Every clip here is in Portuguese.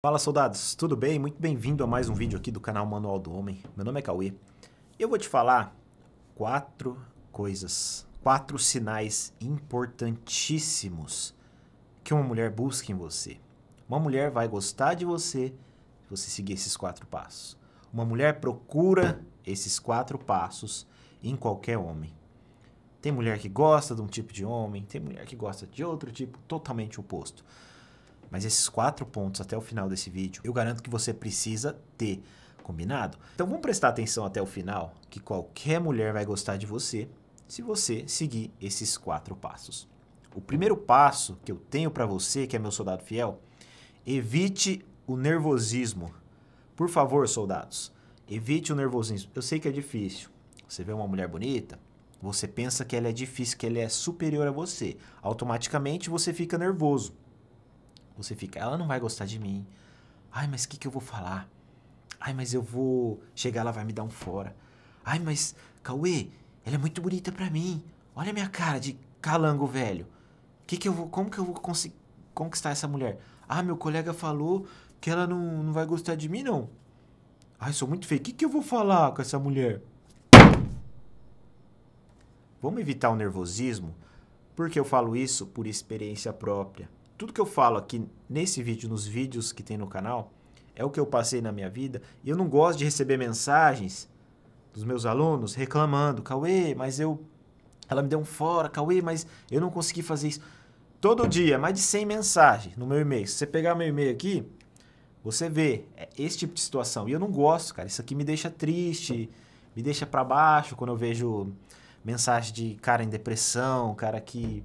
Fala soldados, tudo bem? Muito bem-vindo a mais um vídeo aqui do canal Manual do Homem. Meu nome é Cauê. Eu vou te falar quatro coisas, quatro sinais importantíssimos que uma mulher busca em você. Uma mulher vai gostar de você se você seguir esses quatro passos. Uma mulher procura esses quatro passos em qualquer homem. Tem mulher que gosta de um tipo de homem, tem mulher que gosta de outro tipo totalmente oposto. Mas esses quatro pontos até o final desse vídeo, eu garanto que você precisa ter, combinado? Então vamos prestar atenção até o final, que qualquer mulher vai gostar de você se você seguir esses quatro passos. O primeiro passo que eu tenho para você, que é meu soldado fiel, evite o nervosismo. Por favor, soldados, evite o nervosismo. Eu sei que é difícil. Você vê uma mulher bonita, você pensa que ela é difícil, que ela é superior a você. Automaticamente você fica nervoso. Você fica, ela não vai gostar de mim. Ai, mas o que, que eu vou falar? Ai, mas eu vou chegar, ela vai me dar um fora. Ai, mas Cauê, ela é muito bonita pra mim. Olha a minha cara de calango velho. Que que eu vou, como que eu vou conquistar essa mulher? Ah, meu colega falou que ela não, não vai gostar de mim, não. Ai, sou muito feio. O que, que eu vou falar com essa mulher? Vamos evitar o nervosismo? porque eu falo isso? Por experiência própria tudo que eu falo aqui nesse vídeo, nos vídeos que tem no canal, é o que eu passei na minha vida. E eu não gosto de receber mensagens dos meus alunos reclamando: Cauê, mas eu. Ela me deu um fora, Cauê, mas eu não consegui fazer isso. Todo dia, mais de 100 mensagens no meu e-mail. Se você pegar meu e-mail aqui, você vê é esse tipo de situação. E eu não gosto, cara. Isso aqui me deixa triste, me deixa para baixo quando eu vejo mensagem de cara em depressão, cara que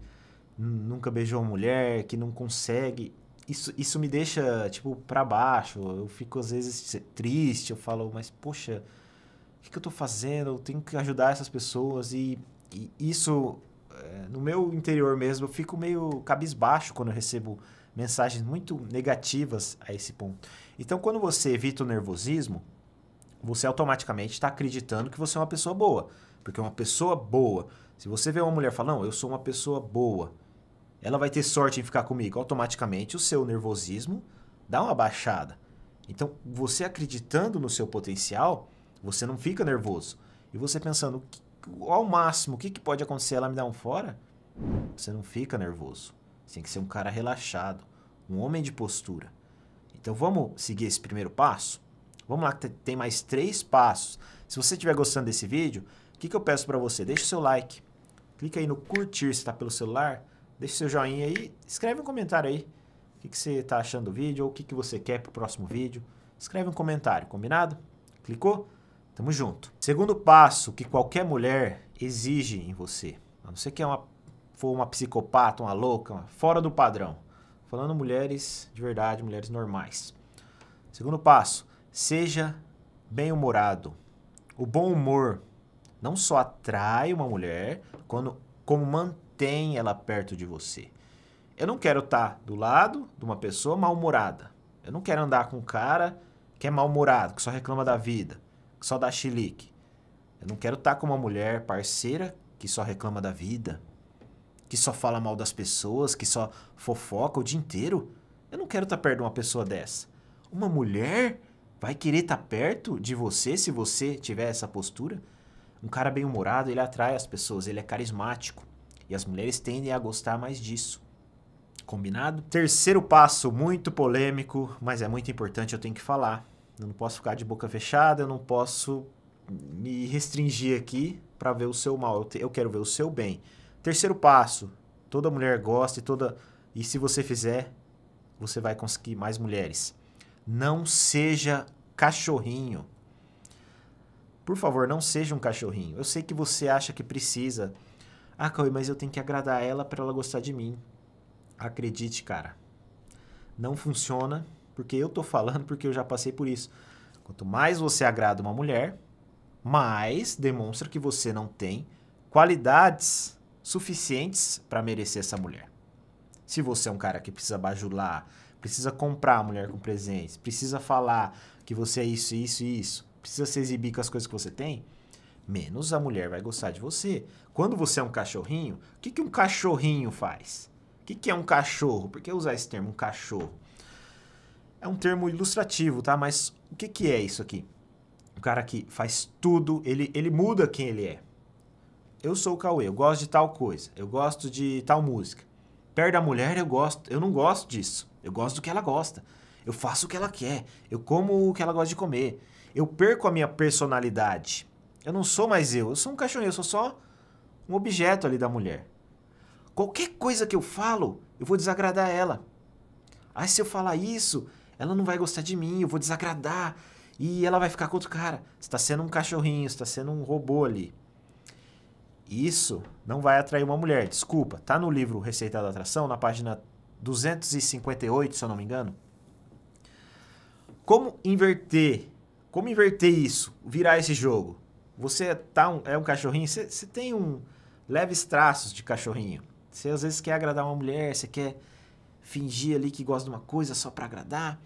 nunca beijou mulher, que não consegue. Isso, isso me deixa, tipo, para baixo. Eu fico, às vezes, triste. Eu falo, mas, poxa, o que, que eu tô fazendo? Eu tenho que ajudar essas pessoas. E, e isso, eh, no meu interior mesmo, eu fico meio cabisbaixo quando eu recebo mensagens muito negativas a esse ponto. Então, quando você evita o nervosismo, você automaticamente está acreditando que você é uma pessoa boa. Porque uma pessoa boa, se você vê uma mulher falando, eu sou uma pessoa boa, ela vai ter sorte em ficar comigo. Automaticamente o seu nervosismo dá uma baixada. Então, você acreditando no seu potencial, você não fica nervoso. E você pensando, ao máximo, o que, que pode acontecer? Ela me dá um fora? Você não fica nervoso. Você tem que ser um cara relaxado, um homem de postura. Então, vamos seguir esse primeiro passo? Vamos lá, que tem mais três passos. Se você estiver gostando desse vídeo, o que, que eu peço para você? Deixa o seu like. Clica aí no curtir se está pelo celular Deixe seu joinha aí, escreve um comentário aí. O que, que você está achando do vídeo ou o que, que você quer para o próximo vídeo. Escreve um comentário, combinado? Clicou? Tamo junto. Segundo passo que qualquer mulher exige em você. A não ser que é uma, for uma psicopata, uma louca, uma, fora do padrão. Falando mulheres de verdade, mulheres normais. Segundo passo, seja bem-humorado. O bom humor não só atrai uma mulher, quando, como mantém tem ela perto de você. Eu não quero estar tá do lado de uma pessoa mal-humorada. Eu não quero andar com um cara que é mal-humorado, que só reclama da vida, que só dá chilique. Eu não quero estar tá com uma mulher parceira que só reclama da vida, que só fala mal das pessoas, que só fofoca o dia inteiro. Eu não quero estar tá perto de uma pessoa dessa. Uma mulher vai querer estar perto de você se você tiver essa postura? Um cara bem-humorado, ele atrai as pessoas, ele é carismático as mulheres tendem a gostar mais disso. Combinado? Terceiro passo, muito polêmico, mas é muito importante, eu tenho que falar. Eu não posso ficar de boca fechada, eu não posso me restringir aqui para ver o seu mal. Eu, te, eu quero ver o seu bem. Terceiro passo, toda mulher gosta e toda e se você fizer, você vai conseguir mais mulheres. Não seja cachorrinho. Por favor, não seja um cachorrinho. Eu sei que você acha que precisa ah, Cauê, mas eu tenho que agradar ela para ela gostar de mim. Acredite, cara. Não funciona, porque eu tô falando porque eu já passei por isso. Quanto mais você agrada uma mulher, mais demonstra que você não tem qualidades suficientes para merecer essa mulher. Se você é um cara que precisa bajular, precisa comprar a mulher com presentes, precisa falar que você é isso, isso e isso, precisa se exibir com as coisas que você tem, menos a mulher vai gostar de você. Quando você é um cachorrinho, o que, que um cachorrinho faz? O que, que é um cachorro? Por que usar esse termo, um cachorro? É um termo ilustrativo, tá? Mas o que, que é isso aqui? O cara que faz tudo, ele, ele muda quem ele é. Eu sou o Cauê, eu gosto de tal coisa, eu gosto de tal música. Perto da mulher, eu gosto, eu não gosto disso. Eu gosto do que ela gosta. Eu faço o que ela quer. Eu como o que ela gosta de comer. Eu perco a minha personalidade eu não sou mais eu. Eu sou um cachorrinho, eu sou só um objeto ali da mulher. Qualquer coisa que eu falo, eu vou desagradar ela. Aí se eu falar isso, ela não vai gostar de mim, eu vou desagradar. E ela vai ficar com outro cara. Você está sendo um cachorrinho, você está sendo um robô ali. Isso não vai atrair uma mulher, desculpa. Tá no livro Receita da Atração, na página 258, se eu não me engano. Como inverter? Como inverter isso? Virar esse jogo? Você tá um, é um cachorrinho, você, você tem um leves traços de cachorrinho. Você às vezes quer agradar uma mulher, você quer fingir ali que gosta de uma coisa só para agradar.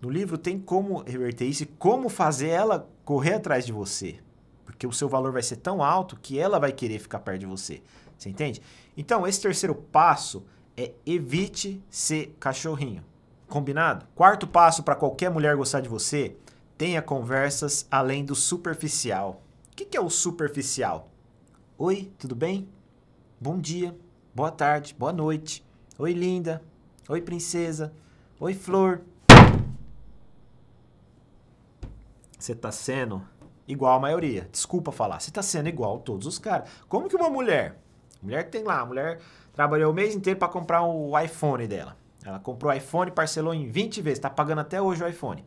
No livro tem como reverter isso e como fazer ela correr atrás de você. Porque o seu valor vai ser tão alto que ela vai querer ficar perto de você. Você entende? Então, esse terceiro passo é evite ser cachorrinho. Combinado? Quarto passo para qualquer mulher gostar de você Tenha conversas além do superficial. O que, que é o superficial? Oi, tudo bem? Bom dia, boa tarde, boa noite. Oi, linda. Oi, princesa. Oi, flor. Você tá sendo igual a maioria. Desculpa falar, você tá sendo igual a todos os caras. Como que uma mulher, mulher que tem lá, a mulher trabalhou o mês inteiro para comprar o iPhone dela. Ela comprou o iPhone, parcelou em 20 vezes, tá pagando até hoje o iPhone.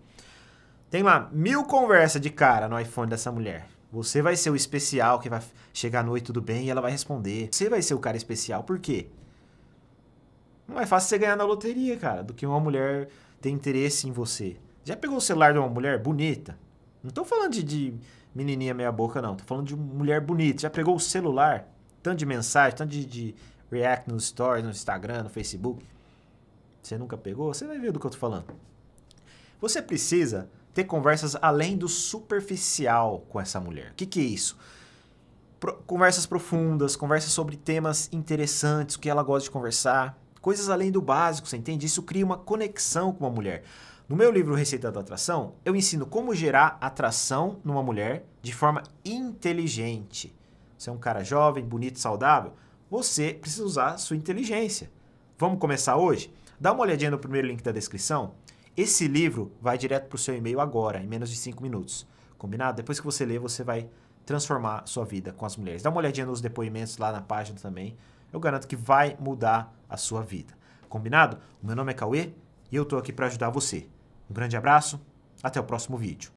Tem lá mil conversas de cara no iPhone dessa mulher. Você vai ser o especial que vai chegar à noite tudo bem e ela vai responder. Você vai ser o cara especial, por quê? Não é fácil você ganhar na loteria, cara, do que uma mulher ter interesse em você. Já pegou o celular de uma mulher bonita? Não tô falando de, de menininha meia boca, não. Tô falando de mulher bonita. Já pegou o celular? Tanto de mensagem, tanto de, de react nos stories, no Instagram, no Facebook. Você nunca pegou? Você vai ver do que eu tô falando. Você precisa ter conversas além do superficial com essa mulher. O que, que é isso? Pro, conversas profundas, conversas sobre temas interessantes, o que ela gosta de conversar, coisas além do básico, você entende? Isso cria uma conexão com uma mulher. No meu livro Receita da Atração, eu ensino como gerar atração numa mulher de forma inteligente. Você é um cara jovem, bonito, saudável, você precisa usar sua inteligência. Vamos começar hoje? Dá uma olhadinha no primeiro link da descrição esse livro vai direto para o seu e-mail agora, em menos de 5 minutos. Combinado? Depois que você lê, você vai transformar sua vida com as mulheres. Dá uma olhadinha nos depoimentos lá na página também. Eu garanto que vai mudar a sua vida. Combinado? O meu nome é Cauê e eu estou aqui para ajudar você. Um grande abraço, até o próximo vídeo.